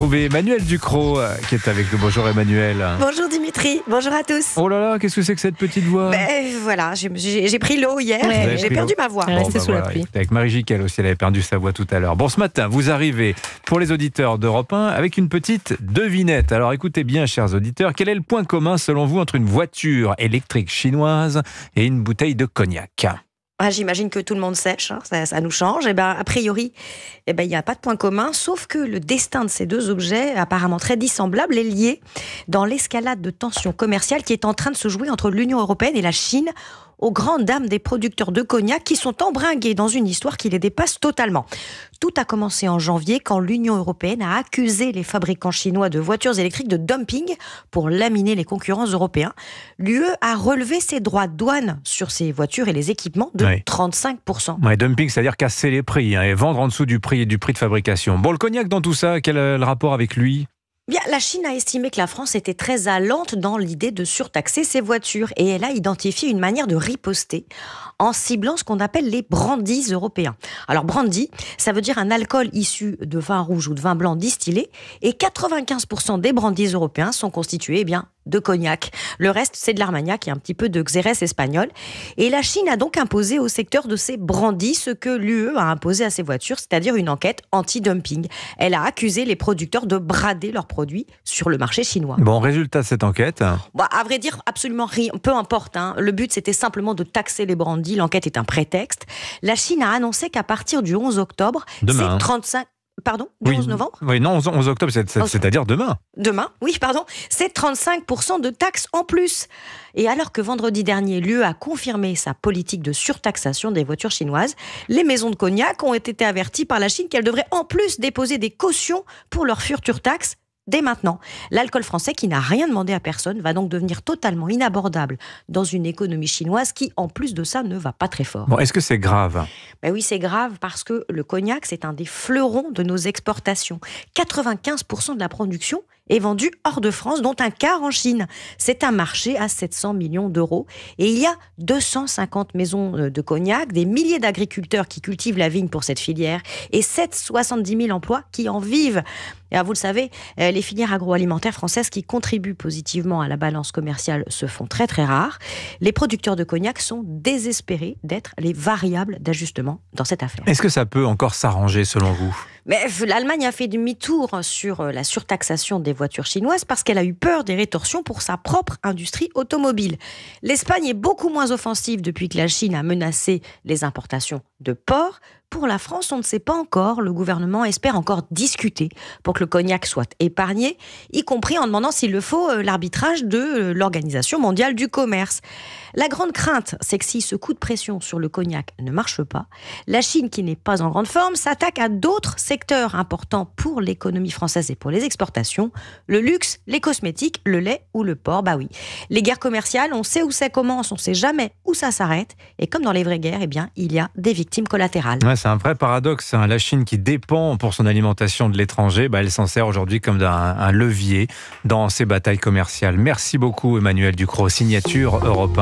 trouvez Emmanuel Ducrot euh, qui est avec nous. Bonjour Emmanuel. Bonjour Dimitri, bonjour à tous. Oh là là, qu'est-ce que c'est que cette petite voix Ben, Voilà, j'ai- pris l'eau hier, j'ai perdu ma voix. Bah sous la pluie. Avec Marie giquel aussi, elle avait perdu sa voix tout à l'heure. Bon, ce matin, vous arrivez pour les auditeurs d'Europe 1 avec une petite devinette. Alors écoutez bien, chers auditeurs, quel est le point commun selon vous entre une voiture électrique chinoise et une bouteille de cognac ah, j'imagine que tout le monde sèche, hein, ça, nous change. Et eh ben, a priori, eh ben, il n'y a pas de point commun, sauf que le destin de ces deux objets, apparemment très dissemblables, est lié dans l'escalade de tensions commerciales qui est en train de se jouer entre l'Union européenne et la Chine aux grandes dames des producteurs de cognac qui sont embringués dans une histoire qui les dépasse totalement. Tout a commencé en janvier quand l'Union européenne a accusé les fabricants chinois de voitures électriques de dumping pour laminer les concurrents européens. L'UE a relevé ses droits de douane sur ces voitures et les équipements de 35%. dumping, c'est-à-dire casser les prix hein, et vendre en dessous du prix du prix de fabrication. Bon, le cognac dans tout ça, quel euh, le rapport avec lui la Chine a estimé que la France était très lente dans l'idée de surtaxer ses voitures et elle a identifié une manière de riposter en ciblant ce qu'on appelle les brandies européens. Alors brandy, ça veut dire un alcool issu de vin rouge ou de vin blanc distillé et 95% des brandies européens sont constitués eh bien de cognac. Le reste, c'est de l'armagnac et un petit peu de xérès espagnol. Et la Chine a donc imposé au secteur de ces brandis ce que l'UE a imposé à ses voitures, c'est-à-dire une enquête anti-dumping. Elle a accusé les producteurs de brader leurs produits sur le marché chinois. Bon, résultat de cette enquête bah, À vrai dire, absolument rien, peu importe. Hein. Le but, c'était simplement de taxer les brandies. L'enquête est un prétexte. La Chine a annoncé qu'à partir du 11 octobre, c'est 35... Hein. Pardon 11 novembre Oui, non, 11, octobre, c'est, à dire demain. Demain, oui, pardon. C'est 35% de taxes en plus. Et alors que vendredi dernier, l'UE a confirmé sa politique de surtaxation des voitures chinoises, les maisons de cognac ont été averties par la Chine qu'elles devraient en plus déposer des cautions pour leur futures taxes Dès maintenant, l'alcool français, qui n'a rien demandé à personne, va donc devenir totalement inabordable dans une économie chinoise qui, en plus de ça, ne va pas très fort. Est-ce que c'est grave ben Oui, c'est grave parce que le cognac, c'est un des fleurons de nos exportations. 95% de la production est vendue hors de France, dont un quart en Chine. C'est un marché à 700 millions d'euros. Et il y a 250 maisons euh, de cognac, des milliers d'agriculteurs qui cultivent la vigne pour cette filière et 770 000 emplois qui en vivent. Et vous le savez, euh, les les filières agroalimentaires françaises qui contribuent positivement à la balance commerciale se font très très rares. Les producteurs de cognac sont désespérés d'être les variables d'ajustement dans cette affaire. Est-ce que ça peut encore s'arranger selon vous mais l'Allemagne a fait demi-tour sur euh, la surtaxation des voitures chinoises parce qu'elle a eu peur des rétorsions pour sa propre industrie automobile. L'Espagne est beaucoup moins offensive depuis que la Chine a menacé les importations de porc. Pour la France, on ne sait pas encore. Le gouvernement espère encore discuter pour que le cognac soit épargné, y compris en demandant s'il le faut euh, l'arbitrage de euh, l'Organisation mondiale du commerce. La grande crainte, c'est que si ce coup de pression sur le cognac ne marche pas, la Chine, qui n'est pas en grande forme, s'attaque à d'autres secteurs importants pour l'économie française et pour les exportations, le luxe, les cosmétiques, le lait ou le porc. Bah oui, les guerres commerciales, on sait où ça commence, on ne sait jamais où ça s'arrête. Et comme dans les vraies guerres, eh bien, il y a des victimes collatérales c'est un vrai paradoxe. Hein. La Chine qui dépend pour son alimentation de l'étranger, bah, elle s'en sert aujourd'hui comme d'un levier dans ses batailles commerciales. Merci beaucoup Emmanuel Ducrot, signature Europe